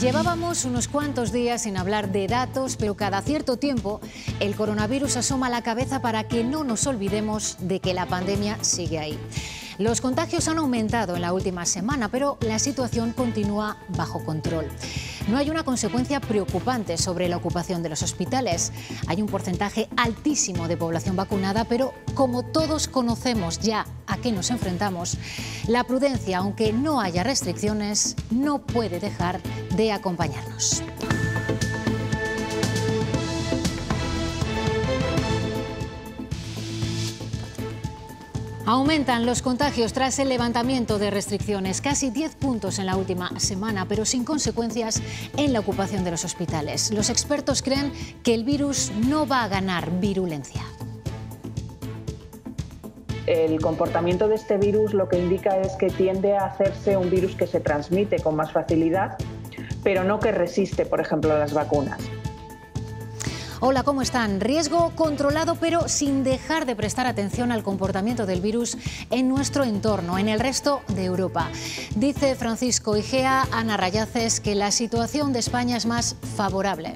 Llevábamos unos cuantos días sin hablar de datos, pero cada cierto tiempo el coronavirus asoma la cabeza para que no nos olvidemos de que la pandemia sigue ahí. Los contagios han aumentado en la última semana, pero la situación continúa bajo control. No hay una consecuencia preocupante sobre la ocupación de los hospitales. Hay un porcentaje altísimo de población vacunada, pero como todos conocemos ya a qué nos enfrentamos, la prudencia, aunque no haya restricciones, no puede dejar de acompañarnos. Aumentan los contagios tras el levantamiento de restricciones, casi 10 puntos en la última semana, pero sin consecuencias en la ocupación de los hospitales. Los expertos creen que el virus no va a ganar virulencia el comportamiento de este virus lo que indica es que tiende a hacerse un virus que se transmite con más facilidad, pero no que resiste, por ejemplo, las vacunas. Hola, ¿cómo están? Riesgo controlado, pero sin dejar de prestar atención al comportamiento del virus en nuestro entorno, en el resto de Europa. Dice Francisco Igea, Ana Rayaces, que la situación de España es más favorable.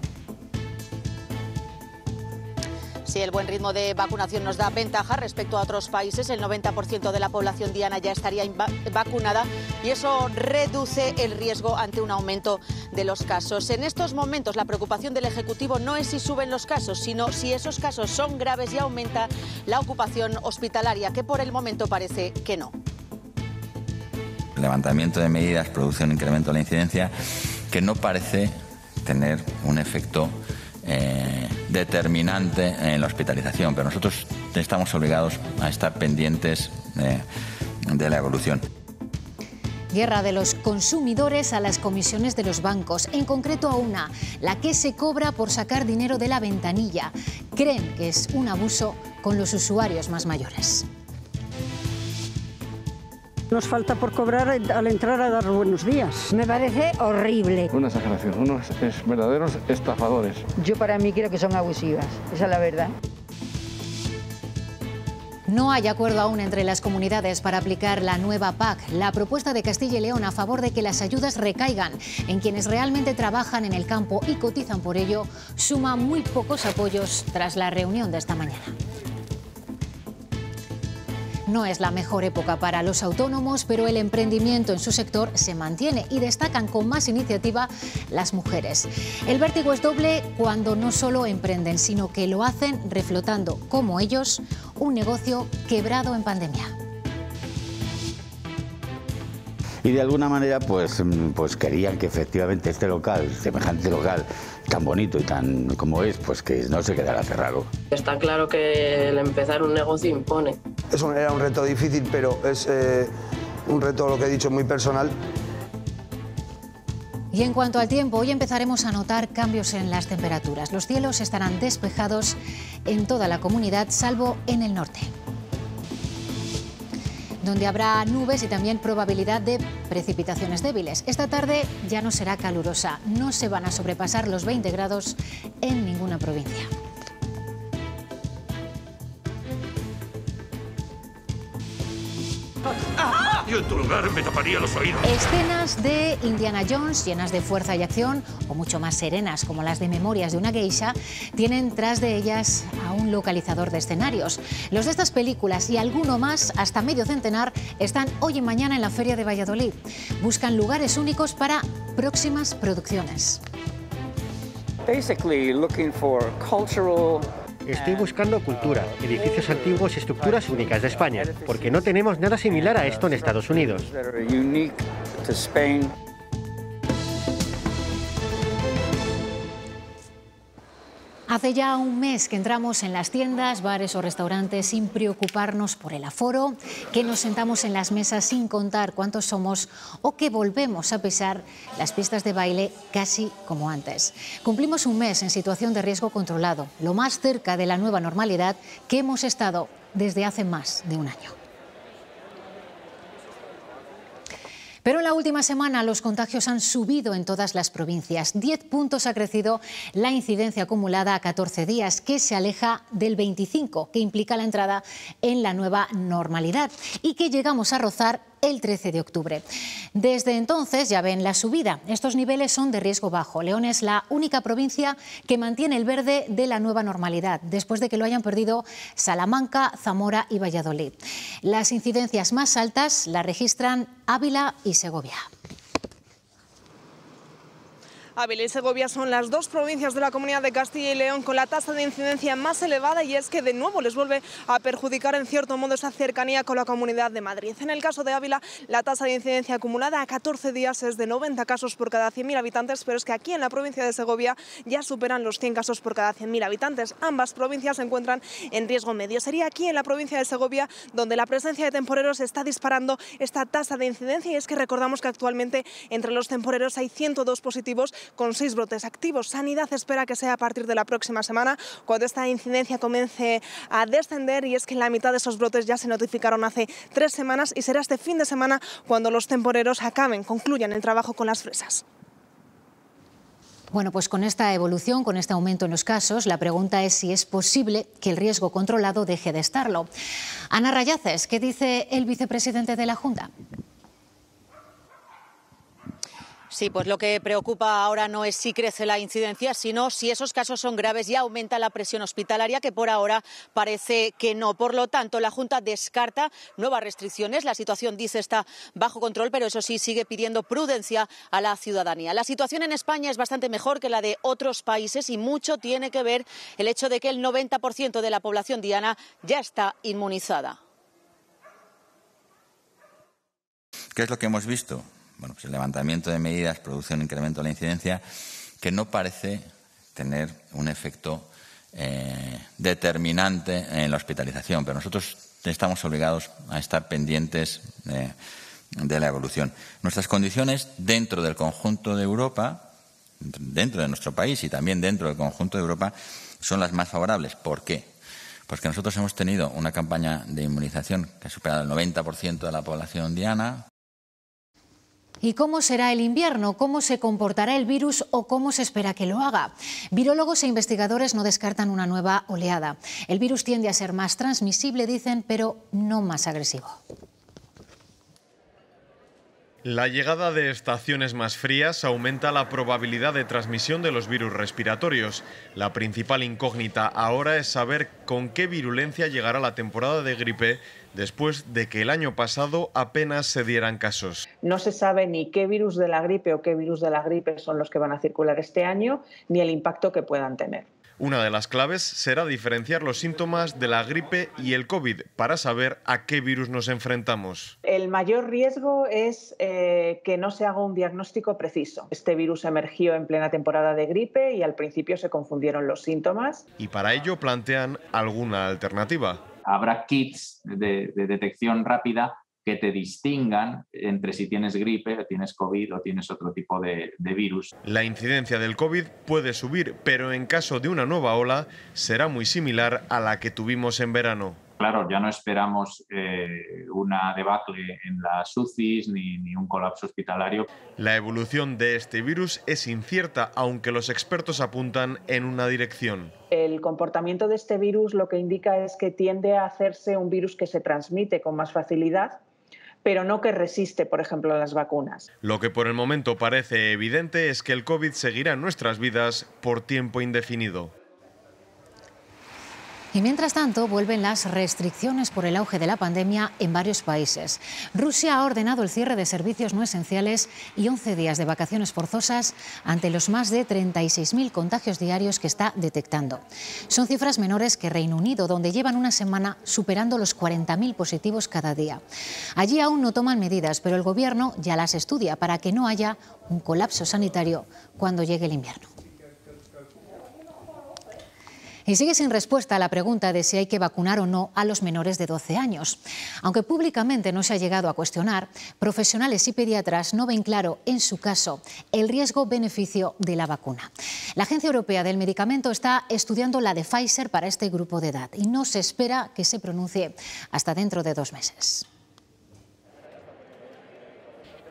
Si el buen ritmo de vacunación nos da ventaja respecto a otros países, el 90% de la población diana ya estaría vacunada y eso reduce el riesgo ante un aumento de los casos. En estos momentos la preocupación del Ejecutivo no es si suben los casos, sino si esos casos son graves y aumenta la ocupación hospitalaria, que por el momento parece que no. El levantamiento de medidas produce un incremento de la incidencia que no parece tener un efecto eh, determinante en la hospitalización, pero nosotros estamos obligados a estar pendientes eh, de la evolución. Guerra de los consumidores a las comisiones de los bancos, en concreto a una, la que se cobra por sacar dinero de la ventanilla. Creen que es un abuso con los usuarios más mayores. Nos falta por cobrar al entrar a dar buenos días. Me parece horrible. Una exageración, unos es verdaderos estafadores. Yo para mí creo que son abusivas, esa es la verdad. No hay acuerdo aún entre las comunidades para aplicar la nueva PAC, la propuesta de Castilla y León a favor de que las ayudas recaigan en quienes realmente trabajan en el campo y cotizan por ello, suma muy pocos apoyos tras la reunión de esta mañana. No es la mejor época para los autónomos, pero el emprendimiento en su sector se mantiene y destacan con más iniciativa las mujeres. El vértigo es doble cuando no solo emprenden, sino que lo hacen reflotando, como ellos, un negocio quebrado en pandemia y de alguna manera pues, mm, pues querían que efectivamente este local, semejante local tan bonito y tan como es, pues que no se quedara cerrado. Está claro que el empezar un negocio impone eso era un reto difícil, pero es eh, un reto, lo que he dicho, muy personal. Y en cuanto al tiempo, hoy empezaremos a notar cambios en las temperaturas. Los cielos estarán despejados en toda la comunidad, salvo en el norte, donde habrá nubes y también probabilidad de precipitaciones débiles. Esta tarde ya no será calurosa, no se van a sobrepasar los 20 grados en ninguna provincia. en tu lugar me taparía los oídos. Escenas de Indiana Jones llenas de fuerza y acción, o mucho más serenas como las de Memorias de una geisha, tienen tras de ellas a un localizador de escenarios. Los de estas películas y alguno más, hasta medio centenar, están hoy y mañana en la Feria de Valladolid. Buscan lugares únicos para próximas producciones. Basically looking for cultural Estoy buscando cultura, edificios antiguos y estructuras únicas de España, porque no tenemos nada similar a esto en Estados Unidos. Hace ya un mes que entramos en las tiendas, bares o restaurantes sin preocuparnos por el aforo, que nos sentamos en las mesas sin contar cuántos somos o que volvemos a pisar las pistas de baile casi como antes. Cumplimos un mes en situación de riesgo controlado, lo más cerca de la nueva normalidad que hemos estado desde hace más de un año. Pero en la última semana los contagios han subido en todas las provincias. 10 puntos ha crecido la incidencia acumulada a 14 días, que se aleja del 25, que implica la entrada en la nueva normalidad y que llegamos a rozar el 13 de octubre. Desde entonces ya ven la subida. Estos niveles son de riesgo bajo. León es la única provincia que mantiene el verde de la nueva normalidad, después de que lo hayan perdido Salamanca, Zamora y Valladolid. Las incidencias más altas las registran Ávila y Segovia. Ávila y Segovia son las dos provincias de la comunidad de Castilla y León con la tasa de incidencia más elevada y es que de nuevo les vuelve a perjudicar en cierto modo esa cercanía con la comunidad de Madrid. En el caso de Ávila, la tasa de incidencia acumulada a 14 días es de 90 casos por cada 100.000 habitantes, pero es que aquí en la provincia de Segovia ya superan los 100 casos por cada 100.000 habitantes. Ambas provincias se encuentran en riesgo medio. Sería aquí en la provincia de Segovia donde la presencia de temporeros está disparando esta tasa de incidencia y es que recordamos que actualmente entre los temporeros hay 102 positivos con seis brotes activos. Sanidad espera que sea a partir de la próxima semana cuando esta incidencia comience a descender y es que la mitad de esos brotes ya se notificaron hace tres semanas y será este fin de semana cuando los temporeros acaben, concluyan el trabajo con las fresas. Bueno, pues con esta evolución, con este aumento en los casos, la pregunta es si es posible que el riesgo controlado deje de estarlo. Ana Rayaces, ¿qué dice el vicepresidente de la Junta? Sí, pues lo que preocupa ahora no es si crece la incidencia, sino si esos casos son graves y aumenta la presión hospitalaria, que por ahora parece que no. Por lo tanto, la Junta descarta nuevas restricciones. La situación, dice, está bajo control, pero eso sí, sigue pidiendo prudencia a la ciudadanía. La situación en España es bastante mejor que la de otros países y mucho tiene que ver el hecho de que el 90% de la población diana ya está inmunizada. ¿Qué es lo que hemos visto? Bueno, pues el levantamiento de medidas produce un incremento de la incidencia que no parece tener un efecto eh, determinante en la hospitalización, pero nosotros estamos obligados a estar pendientes de la evolución. Nuestras condiciones dentro del conjunto de Europa, dentro de nuestro país y también dentro del conjunto de Europa, son las más favorables. ¿Por qué? Porque nosotros hemos tenido una campaña de inmunización que ha superado el 90% de la población diana, y cómo será el invierno, cómo se comportará el virus o cómo se espera que lo haga. Virólogos e investigadores no descartan una nueva oleada. El virus tiende a ser más transmisible, dicen, pero no más agresivo. La llegada de estaciones más frías aumenta la probabilidad de transmisión de los virus respiratorios. La principal incógnita ahora es saber con qué virulencia llegará la temporada de gripe después de que el año pasado apenas se dieran casos. No se sabe ni qué virus de la gripe o qué virus de la gripe son los que van a circular este año, ni el impacto que puedan tener. Una de las claves será diferenciar los síntomas de la gripe y el COVID para saber a qué virus nos enfrentamos. El mayor riesgo es eh, que no se haga un diagnóstico preciso. Este virus emergió en plena temporada de gripe y al principio se confundieron los síntomas. Y para ello plantean alguna alternativa. Habrá kits de, detección rápida que te distingan entre si tienes gripe tienes COVID o tienes otro tipo de, virus. La incidencia del COVID puede subir, pero en caso de una nueva ola será muy similar a la que tuvimos en verano. Claro, ya no esperamos eh, una debacle en las UCIs ni, un colapso hospitalario. La evolución de este virus es incierta, aunque los expertos apuntan en una dirección. El comportamiento de este virus lo que indica es que tiende a hacerse un virus que se transmite con más facilidad pero no que resiste, por ejemplo, las vacunas. Lo que por el momento parece evidente es que el COVID seguirá en nuestras vidas por tiempo indefinido. Y mientras tanto, vuelven las restricciones por el auge de la pandemia en varios países. Rusia ha ordenado el cierre de servicios no esenciales y 11 días de vacaciones forzosas ante los más de 36.000 contagios diarios que está detectando. Son cifras menores que Reino Unido, donde llevan una semana superando los 40.000 positivos cada día. Allí aún no toman medidas, pero el Gobierno ya las estudia para que no haya un colapso sanitario cuando llegue el invierno. Y sigue sin respuesta a la pregunta de si hay que vacunar o no a los menores de 12 años. Aunque públicamente no se ha llegado a cuestionar, profesionales y pediatras no ven claro, en su caso, el riesgo-beneficio de la vacuna. La Agencia Europea del Medicamento está estudiando la de Pfizer para este grupo de edad y no se espera que se pronuncie hasta dentro de dos meses.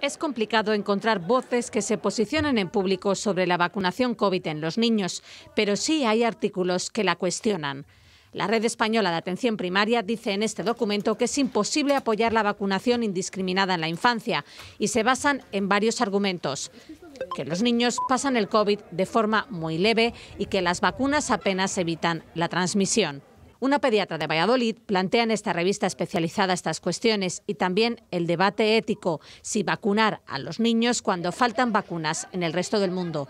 Es complicado encontrar voces que se posicionen en público sobre la vacunación COVID en los niños, pero sí hay artículos que la cuestionan. La Red Española de Atención Primaria dice en este documento que es imposible apoyar la vacunación indiscriminada en la infancia y se basan en varios argumentos. Que los niños pasan el COVID de forma muy leve y que las vacunas apenas evitan la transmisión. Una pediatra de Valladolid plantea en esta revista especializada estas cuestiones y también el debate ético, si vacunar a los niños cuando faltan vacunas en el resto del mundo.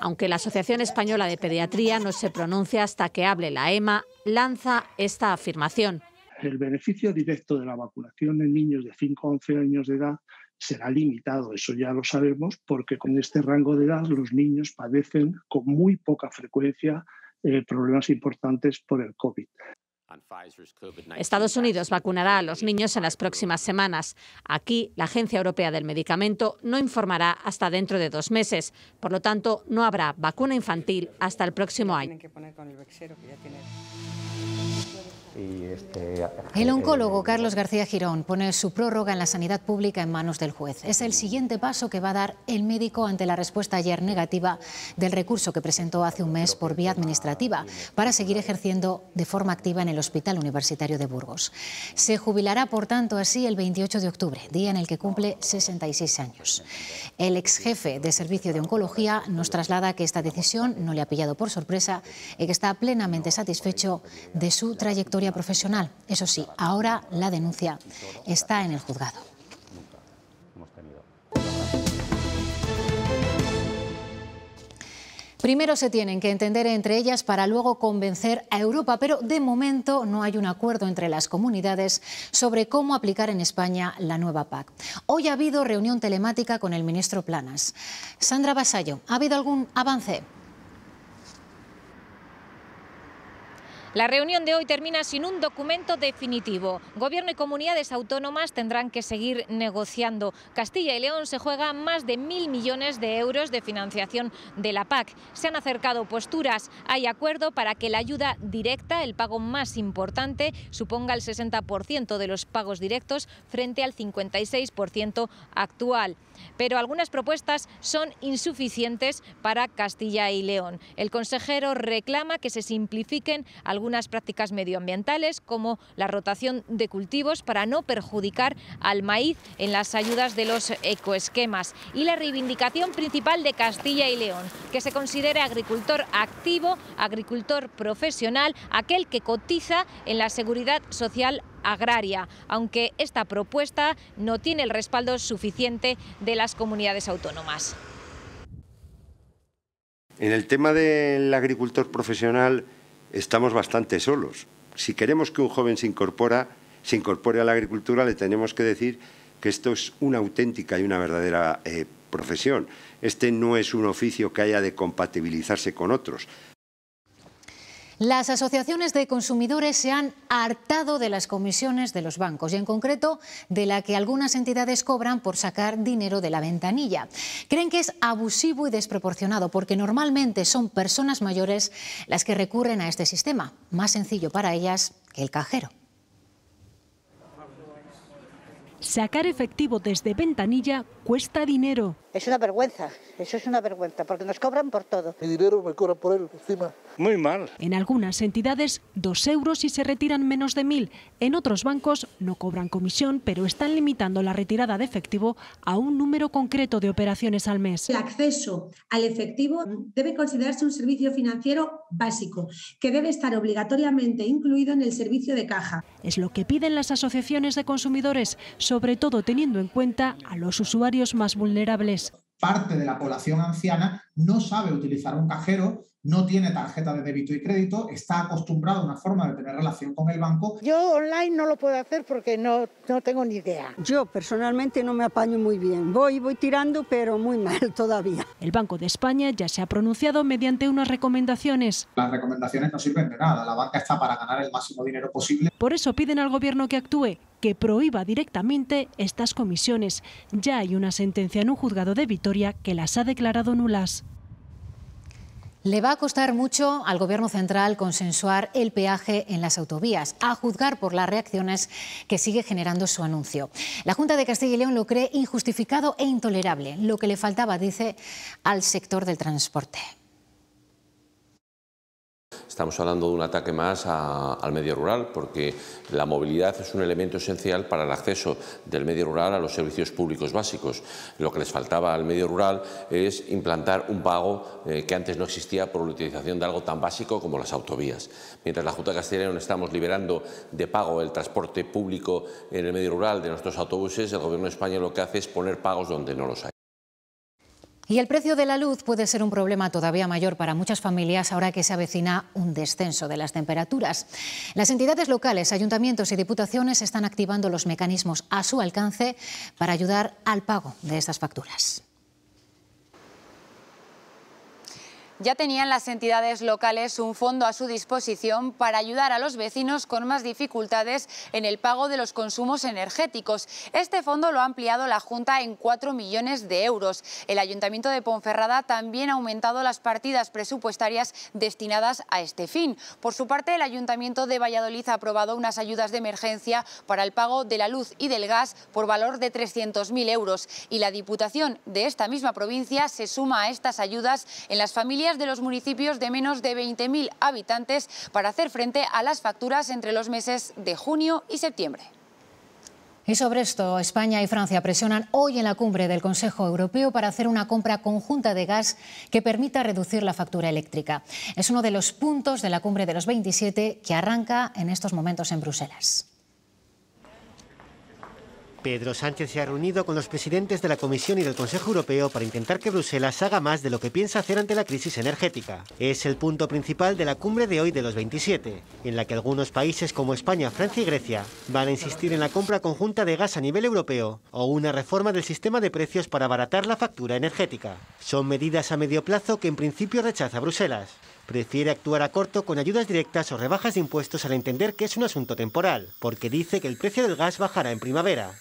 Aunque la Asociación Española de Pediatría no se pronuncia hasta que hable la EMA, lanza esta afirmación. El beneficio directo de la vacunación en niños de 5 a 11 años de edad será limitado, eso ya lo sabemos, porque con este rango de edad los niños padecen con muy poca frecuencia eh, problemas importantes por el COVID. Estados Unidos vacunará a los niños en las próximas semanas. Aquí, la Agencia Europea del Medicamento no informará hasta dentro de dos meses. Por lo tanto, no habrá vacuna infantil hasta el próximo año este, el eh, oncólogo Carlos García Girón pone su prórroga en la sanidad pública en manos del juez. Es el siguiente paso que va a dar el médico ante la respuesta ayer negativa del recurso que presentó hace un mes por vía administrativa para seguir ejerciendo de forma activa en el Hospital Universitario de Burgos. Se jubilará, por tanto, así el 28 de octubre, día en el que cumple 66 años. El ex jefe de servicio de oncología nos traslada que esta decisión no le ha pillado por sorpresa y que está plenamente satisfecho de su trayectoria profesional. Eso sí, ahora la denuncia está en el juzgado. Primero se tienen que entender entre ellas para luego convencer a Europa, pero de momento no hay un acuerdo entre las comunidades sobre cómo aplicar en España la nueva PAC. Hoy ha habido reunión telemática con el ministro Planas. Sandra Basallo, ¿ha habido algún avance? La reunión de hoy termina sin un documento definitivo. Gobierno y comunidades autónomas tendrán que seguir negociando. Castilla y León se juega más de mil millones de euros de financiación de la PAC. Se han acercado posturas. Hay acuerdo para que la ayuda directa, el pago más importante, suponga el 60% de los pagos directos frente al 56% actual pero algunas propuestas son insuficientes para Castilla y León. El consejero reclama que se simplifiquen algunas prácticas medioambientales, como la rotación de cultivos, para no perjudicar al maíz en las ayudas de los ecoesquemas, y la reivindicación principal de Castilla y León, que se considere agricultor activo, agricultor profesional, aquel que cotiza en la seguridad social agraria, aunque esta propuesta no tiene el respaldo suficiente de las comunidades autónomas. En el tema del agricultor profesional estamos bastante solos. Si queremos que un joven se, se incorpore a la agricultura, le tenemos que decir que esto es una auténtica y una verdadera eh, profesión. Este no es un oficio que haya de compatibilizarse con otros. Las asociaciones de consumidores se han hartado de las comisiones de los bancos y en concreto de la que algunas entidades cobran por sacar dinero de la ventanilla. Creen que es abusivo y desproporcionado porque normalmente son personas mayores las que recurren a este sistema, más sencillo para ellas que el cajero. Sacar efectivo desde ventanilla cuesta dinero. Es una vergüenza, eso es una vergüenza, porque nos cobran por todo. Mi dinero me cobran por él encima. Muy mal. En algunas entidades, dos euros y se retiran menos de mil. En otros bancos no cobran comisión, pero están limitando la retirada de efectivo a un número concreto de operaciones al mes. El acceso al efectivo debe considerarse un servicio financiero básico, que debe estar obligatoriamente incluido en el servicio de caja. Es lo que piden las asociaciones de consumidores sobre todo teniendo en cuenta a los usuarios más vulnerables. Parte de la población anciana no sabe utilizar un cajero no tiene tarjeta de débito y crédito, está acostumbrado a una forma de tener relación con el banco. Yo online no lo puedo hacer porque no, no tengo ni idea. Yo personalmente no me apaño muy bien. Voy, voy tirando, pero muy mal todavía. El Banco de España ya se ha pronunciado mediante unas recomendaciones. Las recomendaciones no sirven de nada. La banca está para ganar el máximo dinero posible. Por eso piden al gobierno que actúe que prohíba directamente estas comisiones. Ya hay una sentencia en un juzgado de Vitoria que las ha declarado nulas. Le va a costar mucho al Gobierno central consensuar el peaje en las autovías, a juzgar por las reacciones que sigue generando su anuncio. La Junta de Castilla y León lo cree injustificado e intolerable, lo que le faltaba, dice, al sector del transporte. Estamos hablando de un ataque más al medio rural porque la movilidad es un elemento esencial para el acceso del medio rural a los servicios públicos básicos. Lo que les faltaba al medio rural es implantar un pago eh, que antes no existía por la utilización de algo tan básico como las autovías. Mientras la Junta Castellana estamos liberando de pago el transporte público en el medio rural de nuestros autobuses, el Gobierno de España lo que hace es poner pagos donde no los hay. Y el precio de la luz puede ser un problema todavía mayor para muchas familias ahora que se avecina un descenso de las temperaturas. Las entidades locales, ayuntamientos y diputaciones están activando los mecanismos a su alcance para ayudar al pago de estas facturas. ya tenían las entidades locales un fondo a su disposición para ayudar a los vecinos con más dificultades en el pago de los consumos energéticos. Este fondo lo ha ampliado la Junta en 4 millones de euros. El Ayuntamiento de Ponferrada también ha aumentado las partidas presupuestarias destinadas a este fin. Por su parte, el Ayuntamiento de Valladolid ha aprobado unas ayudas de emergencia para el pago de la luz y del gas por valor de 300.000 euros y la Diputación de esta misma provincia se suma a estas ayudas en las familias de los municipios de menos de 20.000 habitantes para hacer frente a las facturas entre los meses de junio y septiembre. Y sobre esto, España y Francia presionan hoy en la cumbre del Consejo Europeo para hacer una compra conjunta de gas que permita reducir la factura eléctrica. Es uno de los puntos de la cumbre de los 27 que arranca en estos momentos en Bruselas. Pedro Sánchez se ha reunido con los presidentes de la Comisión y del Consejo Europeo para intentar que Bruselas haga más de lo que piensa hacer ante la crisis energética. Es el punto principal de la cumbre de hoy de los 27, en la que algunos países como España, Francia y Grecia van a insistir en la compra conjunta de gas a nivel europeo o una reforma del sistema de precios para abaratar la factura energética. Son medidas a medio plazo que en principio rechaza Bruselas. Prefiere actuar a corto con ayudas directas o rebajas de impuestos al entender que es un asunto temporal, porque dice que el precio del gas bajará en primavera.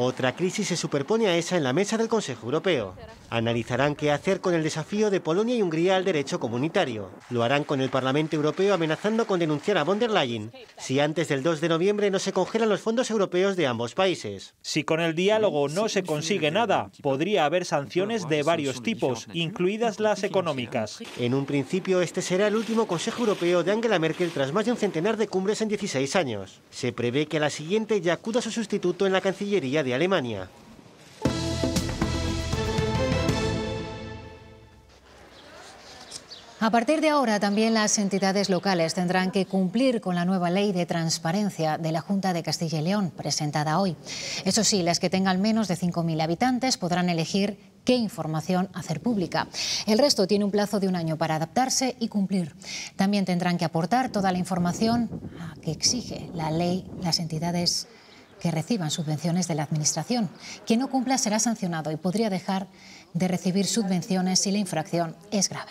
Otra crisis se superpone a esa en la mesa del Consejo Europeo. Analizarán qué hacer con el desafío de Polonia y Hungría al derecho comunitario. Lo harán con el Parlamento Europeo amenazando con denunciar a von der Leyen si antes del 2 de noviembre no se congelan los fondos europeos de ambos países. Si con el diálogo no se consigue nada, podría haber sanciones de varios tipos, incluidas las económicas. En un principio, este será el último Consejo Europeo de Angela Merkel tras más de un centenar de cumbres en 16 años. Se prevé que a la siguiente ya acuda su sustituto en la Cancillería de Alemania. A partir de ahora, también las entidades locales tendrán que cumplir con la nueva ley de transparencia de la Junta de Castilla y León, presentada hoy. Eso sí, las que tengan menos de 5.000 habitantes podrán elegir qué información hacer pública. El resto tiene un plazo de un año para adaptarse y cumplir. También tendrán que aportar toda la información que exige la ley, las entidades que reciban subvenciones de la Administración. Quien no cumpla será sancionado y podría dejar de recibir subvenciones si la infracción es grave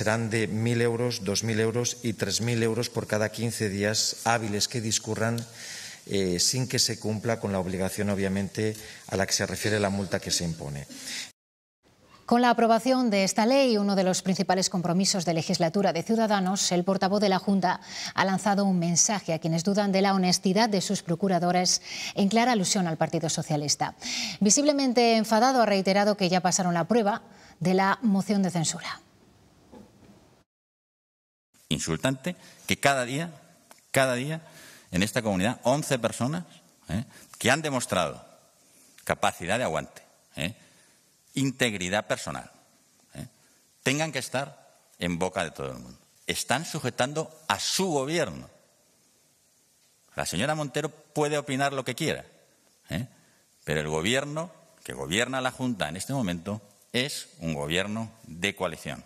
serán de 1.000 euros, 2.000 euros y 3.000 euros por cada 15 días hábiles que discurran eh, sin que se cumpla con la obligación, obviamente, a la que se refiere la multa que se impone. Con la aprobación de esta ley, uno de los principales compromisos de legislatura de Ciudadanos, el portavoz de la Junta ha lanzado un mensaje a quienes dudan de la honestidad de sus procuradores en clara alusión al Partido Socialista. Visiblemente enfadado, ha reiterado que ya pasaron la prueba de la moción de censura insultante que cada día, cada día, en esta comunidad, 11 personas ¿eh? que han demostrado capacidad de aguante, ¿eh? integridad personal, ¿eh? tengan que estar en boca de todo el mundo. Están sujetando a su gobierno. La señora Montero puede opinar lo que quiera, pero el gobierno que gobierna la Junta en este momento es un gobierno de coalición.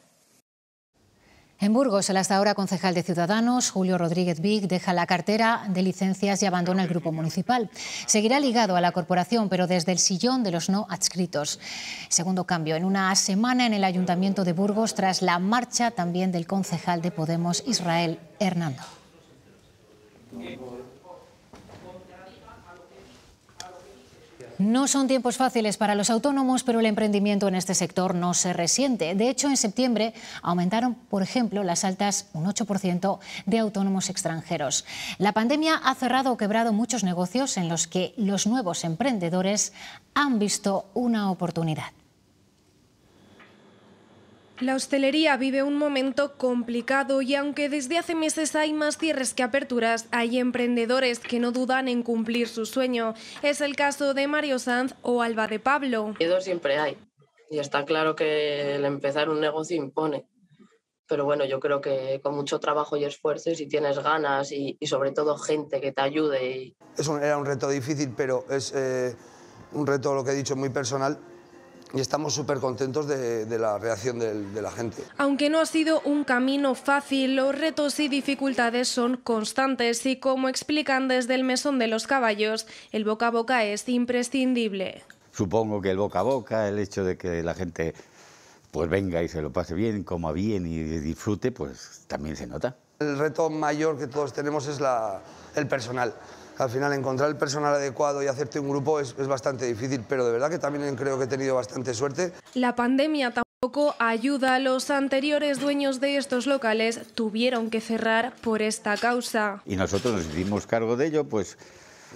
En Burgos, el hasta ahora concejal de Ciudadanos, Julio Rodríguez Vig, deja la cartera de licencias y abandona el grupo municipal. Seguirá ligado a la corporación, pero desde el sillón de los no adscritos. Segundo cambio, en una semana en el Ayuntamiento de Burgos, tras la marcha también del concejal de Podemos, Israel Hernando. No son tiempos fáciles para los autónomos, pero el emprendimiento en este sector no se resiente. De hecho, en septiembre aumentaron, por ejemplo, las altas un 8% de autónomos extranjeros. La pandemia ha cerrado o quebrado muchos negocios en los que los nuevos emprendedores han visto una oportunidad. La hostelería vive un momento complicado y aunque desde hace meses hay más cierres que aperturas, hay emprendedores que no dudan en cumplir su sueño. Es el caso de Mario Sanz o Alba de Pablo. Miedo siempre hay y está claro que el empezar un negocio impone. Pero bueno, yo creo que con mucho trabajo y esfuerzo y si tienes ganas y, sobre todo gente que te ayude. Eso era un reto difícil, pero es eh, un reto, lo que he dicho, muy personal y estamos súper contentos de, la reacción de, de la gente. Aunque no ha sido un camino fácil, los retos y dificultades son constantes y como explican desde el Mesón de los Caballos, el boca a boca es imprescindible. Supongo que el boca a boca, el hecho de que la gente pues venga y se lo pase bien, coma bien y disfrute, pues también se nota. El reto mayor que todos tenemos es la, el personal. Al final encontrar el personal adecuado y hacerte un grupo es, bastante difícil, pero de verdad que también creo que he tenido bastante suerte. La pandemia tampoco ayuda. Los anteriores dueños de estos locales tuvieron que cerrar por esta causa. Y nosotros nos hicimos cargo de ello, pues,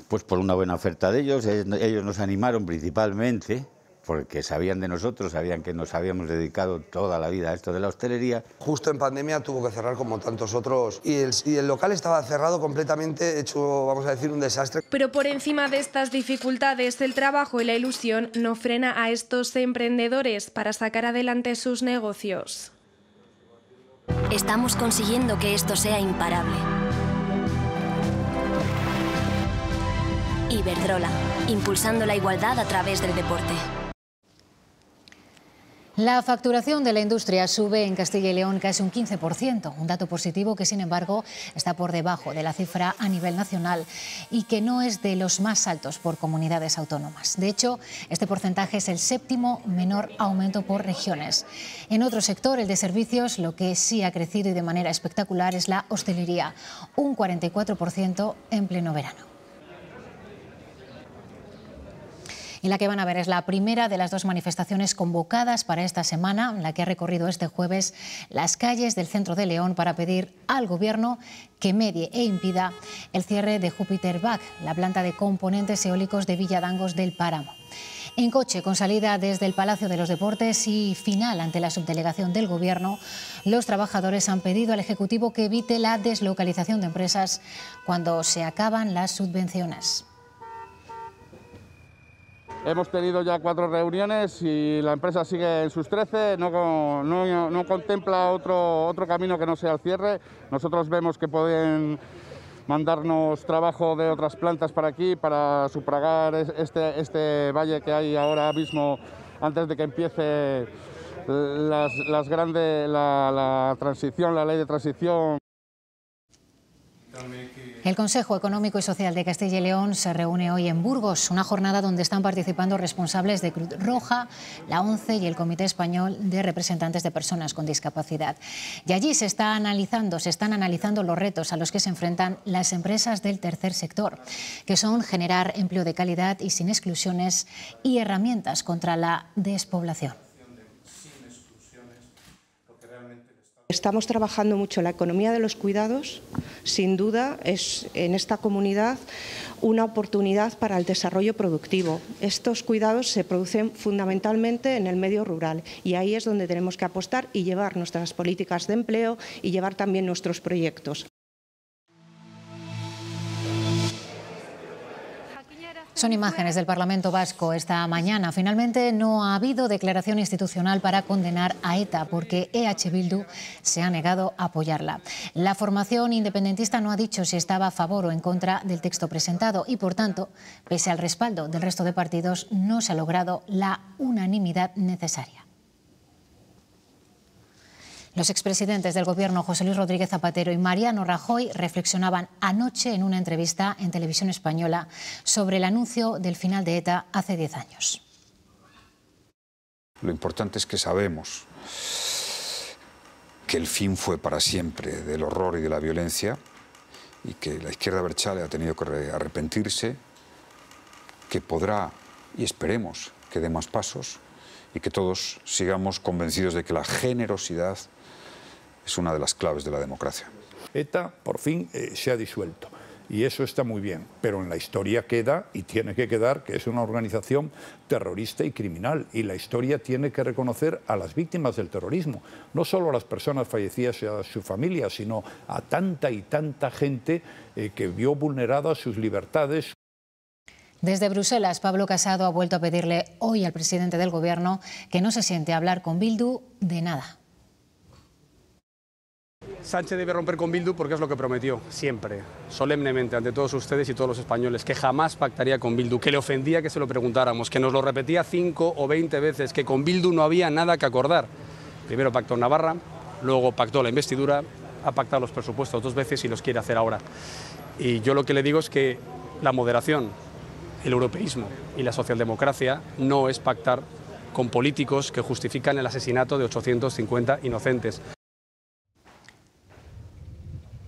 pues por una buena oferta de ellos. Ellos nos animaron principalmente porque sabían de nosotros, sabían que nos habíamos dedicado toda la vida a esto de la hostelería. Justo en pandemia tuvo que cerrar como tantos otros y el, local estaba cerrado completamente, hecho, vamos a decir, un desastre. Pero por encima de estas dificultades, el trabajo y la ilusión no frena a estos emprendedores para sacar adelante sus negocios. Estamos consiguiendo que esto sea imparable. Iberdrola, impulsando la igualdad a través del deporte. La facturación de la industria sube en Castilla y León casi un 15%, un dato positivo que sin embargo está por debajo de la cifra a nivel nacional y que no es de los más altos por comunidades autónomas. De hecho, este porcentaje es el séptimo menor aumento por regiones. En otro sector, el de servicios, lo que sí ha crecido y de manera espectacular es la hostelería, un 44% en pleno verano. y la que van a ver es la primera de las dos manifestaciones convocadas para esta semana, la que ha recorrido este jueves las calles del centro de León para pedir al Gobierno que medie e impida el cierre de Júpiter Back, la planta de componentes eólicos de Villadangos del Páramo. En coche, con salida desde el Palacio de los Deportes y final ante la subdelegación del Gobierno, los trabajadores han pedido al Ejecutivo que evite la deslocalización de empresas cuando se acaban las subvenciones. Hemos tenido ya cuatro reuniones y la empresa sigue en sus trece, no, contempla otro, otro camino que no sea el cierre. Nosotros vemos que pueden mandarnos trabajo de otras plantas para aquí, para sufragar este, este valle que hay ahora mismo antes de que empiece las, grandes, la transición, la ley de transición. El Consejo Económico y Social de Castilla y León se reúne hoy en Burgos, una jornada donde están participando responsables de Cruz Roja, la ONCE y el Comité Español de Representantes de Personas con Discapacidad. Y allí se, está analizando, se están analizando los retos a los que se enfrentan las empresas del tercer sector, que son generar empleo de calidad y sin exclusiones y herramientas contra la despoblación. Estamos trabajando mucho la economía de los cuidados, sin duda es en esta comunidad una oportunidad para el desarrollo productivo. Estos cuidados se producen fundamentalmente en el medio rural y ahí es donde tenemos que apostar y llevar nuestras políticas de empleo y llevar también nuestros proyectos. Son imágenes del Parlamento Vasco esta mañana. Finalmente no ha habido declaración institucional para condenar a ETA porque EH Bildu se ha negado a apoyarla. La formación independentista no ha dicho si estaba a favor o en contra del texto presentado y, por tanto, pese al respaldo del resto de partidos, no se ha logrado la unanimidad necesaria. Los expresidentes del gobierno José Luis Rodríguez Zapatero y Mariano Rajoy reflexionaban anoche en una entrevista en televisión española sobre el anuncio del final de ETA hace 10 años. Lo importante es que sabemos que el fin fue para siempre del horror y de la violencia y que la izquierda Berchale ha tenido que arrepentirse, que podrá y esperemos que dé más pasos y que todos sigamos convencidos de que la generosidad es una de las claves de la democracia. ETA por fin eh, se ha disuelto y eso está muy bien, pero en la historia queda y tiene que quedar que es una organización terrorista y criminal y la historia tiene que reconocer a las víctimas del terrorismo, no solo a las personas fallecidas y a su familia, sino a tanta y tanta gente eh, que vio vulneradas sus libertades. Desde Bruselas, Pablo Casado ha vuelto a pedirle hoy al presidente del Gobierno que no se siente a hablar con Bildu de nada. Sánchez debe romper con Bildu porque es lo que prometió, siempre, solemnemente, ante todos ustedes y todos los españoles, que jamás pactaría con Bildu, que le ofendía que se lo preguntáramos, que nos lo repetía cinco o veinte veces, que con Bildu no había nada que acordar. Primero pactó Navarra, luego pactó la investidura, ha pactado los presupuestos dos veces y los quiere hacer ahora. Y yo lo que le digo es que la moderación, el europeísmo y la socialdemocracia no es pactar con políticos que justifican el asesinato de 850 inocentes.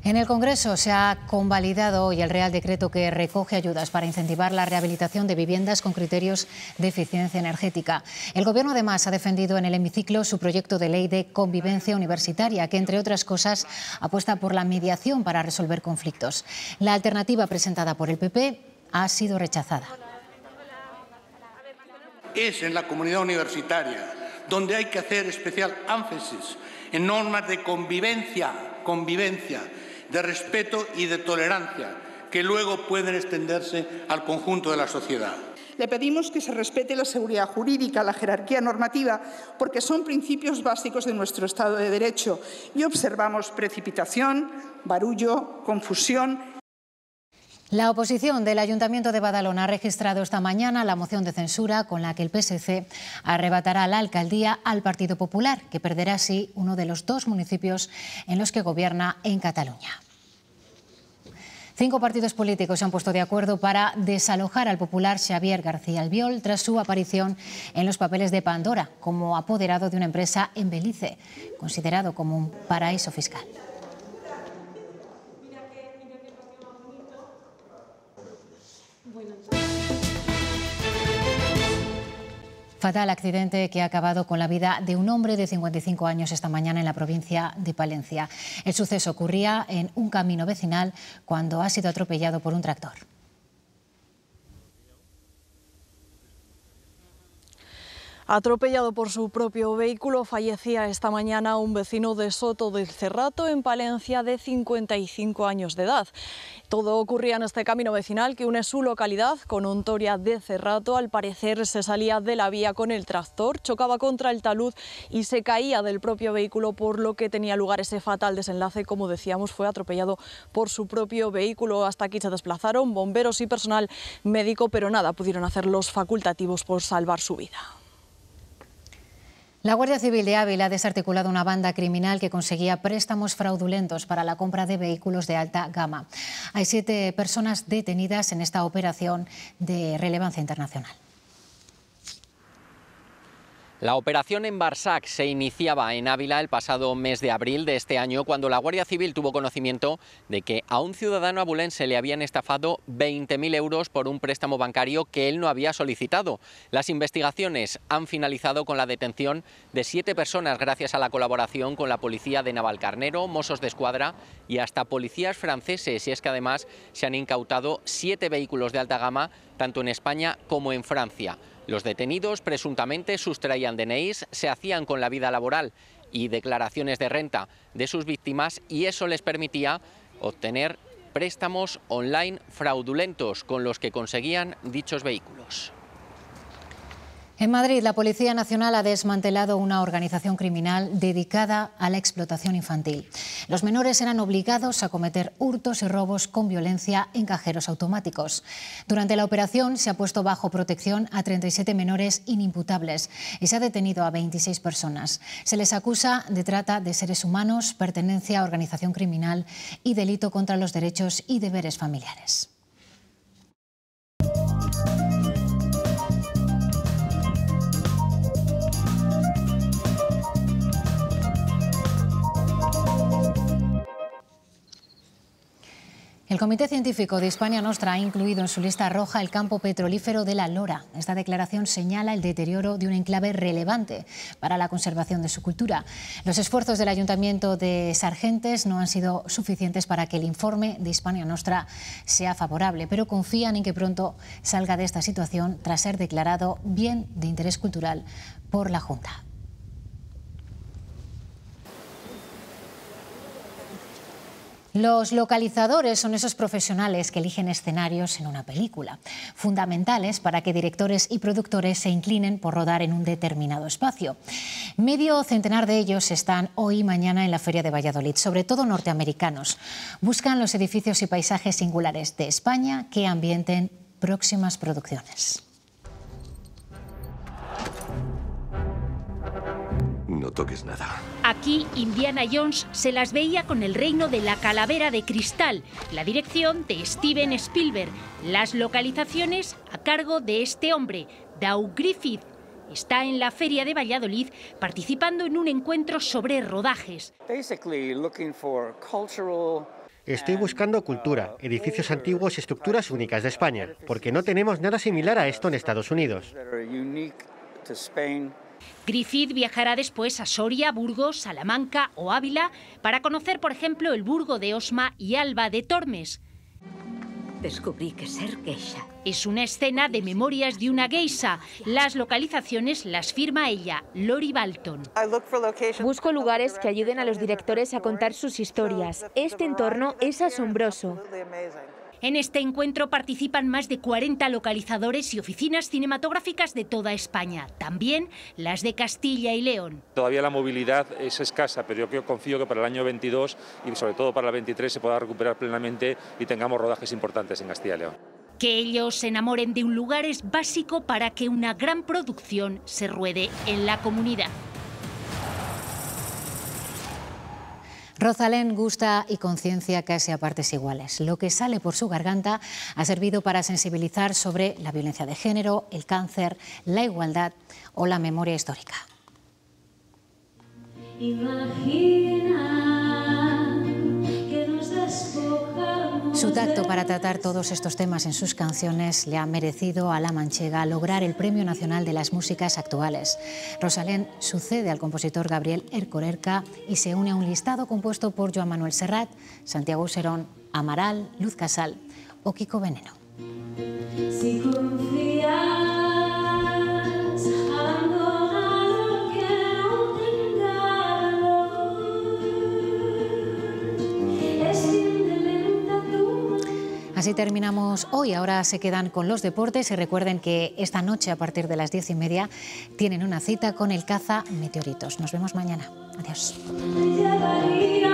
En el Congreso se ha convalidado hoy el Real Decreto que recoge ayudas para incentivar la rehabilitación de viviendas con criterios de eficiencia energética. El Gobierno además ha defendido en el hemiciclo su proyecto de ley de convivencia universitaria, que entre otras cosas apuesta por la mediación para resolver conflictos. La alternativa presentada por el PP ha sido rechazada. Es en la comunidad universitaria donde hay que hacer especial énfasis en normas de convivencia, convivencia de respeto y de tolerancia que luego pueden extenderse al conjunto de la sociedad. Le pedimos que se respete la seguridad jurídica, la jerarquía normativa, porque son principios básicos de nuestro Estado de Derecho y observamos precipitación, barullo, confusión la oposición del Ayuntamiento de Badalona ha registrado esta mañana la moción de censura con la que el PSC arrebatará la alcaldía al Partido Popular, que perderá así uno de los dos municipios en los que gobierna en Cataluña. Cinco partidos políticos se han puesto de acuerdo para desalojar al popular Xavier García Albiol tras su aparición en los papeles de Pandora como apoderado de una empresa en Belice, considerado como un paraíso fiscal. Fatal accidente que ha acabado con la vida de un hombre de 55 años esta mañana en la provincia de Palencia. El suceso ocurría en un camino vecinal cuando ha sido atropellado por un tractor. Atropellado por su propio vehículo, fallecía esta mañana un vecino de Soto del Cerrato, en Palencia, de 55 años de edad. Todo ocurría en este camino vecinal que une su localidad con Ontoria de Cerrato. Al parecer se salía de la vía con el tractor, chocaba contra el talud y se caía del propio vehículo, por lo que tenía lugar ese fatal desenlace. Como decíamos, fue atropellado por su propio vehículo. Hasta aquí se desplazaron bomberos y personal médico, pero nada pudieron hacer los facultativos por salvar su vida. La Guardia Civil de Ávila ha desarticulado una banda criminal que conseguía préstamos fraudulentos para la compra de vehículos de alta gama. Hay siete personas detenidas en esta operación de relevancia internacional. La operación en Barsac se iniciaba en Ávila el pasado mes de abril de este año cuando la Guardia Civil tuvo conocimiento de que a un ciudadano abulense le habían estafado 20.000 euros por un préstamo bancario que él no había solicitado. Las investigaciones han finalizado con la detención de siete personas gracias a la colaboración con la policía de Navalcarnero, Mossos de Escuadra y hasta policías franceses. Y es que además se han incautado siete vehículos de alta gama tanto en España como en Francia. Los detenidos presuntamente sustraían DNIs, se hacían con la vida laboral y declaraciones de renta de sus víctimas y eso les permitía obtener préstamos online fraudulentos con los que conseguían dichos vehículos. En Madrid, la Policía Nacional ha desmantelado una organización criminal dedicada a la explotación infantil. Los menores eran obligados a cometer hurtos y robos con violencia en cajeros automáticos. Durante la operación se ha puesto bajo protección a 37 menores inimputables y se ha detenido a 26 personas. Se les acusa de trata de seres humanos, pertenencia a organización criminal y delito contra los derechos y deberes familiares. El Comité Científico de Hispania Nostra ha incluido en su lista roja el campo petrolífero de la Lora. Esta declaración señala el deterioro de un enclave relevante para la conservación de su cultura. Los esfuerzos del Ayuntamiento de Sargentes no han sido suficientes para que el informe de Hispania Nostra sea favorable, pero confían en que pronto salga de esta situación tras ser declarado bien de interés cultural por la Junta. Los localizadores son esos profesionales que eligen escenarios en una película, fundamentales para que directores y productores se inclinen por rodar en un determinado espacio. Medio centenar de ellos están hoy y mañana en la Feria de Valladolid, sobre todo norteamericanos. Buscan los edificios y paisajes singulares de España que ambienten próximas producciones. No toques nada. Aquí Indiana Jones se las veía con el reino de la calavera de cristal, la dirección de Steven Spielberg, las localizaciones a cargo de este hombre, Doug Griffith. Está en la feria de Valladolid participando en un encuentro sobre rodajes. Estoy buscando uh, cultura, edificios antiguos y estructuras únicas de España, porque no tenemos nada similar a esto en Estados Unidos. Griffith viajará después a Soria, Burgos, Salamanca o Ávila para conocer, por ejemplo, el Burgo de Osma y Alba de Tormes. Descubrí que ser Es una escena de Memorias de una geisha. Las localizaciones las firma ella, Lori Balton. Busco lugares que ayuden a los directores a contar sus historias. Este entorno es asombroso. En este encuentro participan más de 40 localizadores y oficinas cinematográficas de toda España, también las de Castilla y León. Todavía la movilidad es escasa, pero yo confío que para el año 22 y sobre todo para el 23 se pueda recuperar plenamente y tengamos rodajes importantes en Castilla y León. Que ellos se enamoren de un lugar es básico para que una gran producción se ruede en la comunidad. Rosalén gusta y conciencia casi a partes iguales. Lo que sale por su garganta ha servido para sensibilizar sobre la violencia de género, el cáncer, la igualdad o la memoria histórica. Su tacto para tratar todos estos temas en sus canciones le ha merecido a La Manchega lograr el Premio Nacional de las Músicas Actuales. Rosalén sucede al compositor Gabriel Ercorerca y se une a un listado compuesto por Joan Manuel Serrat, Santiago Serón, Amaral, Luz Casal o Kiko Veneno. Así terminamos hoy. Ahora se quedan con los deportes y recuerden que esta noche a partir de las diez y media tienen una cita con el caza meteoritos. Nos vemos mañana. Adiós.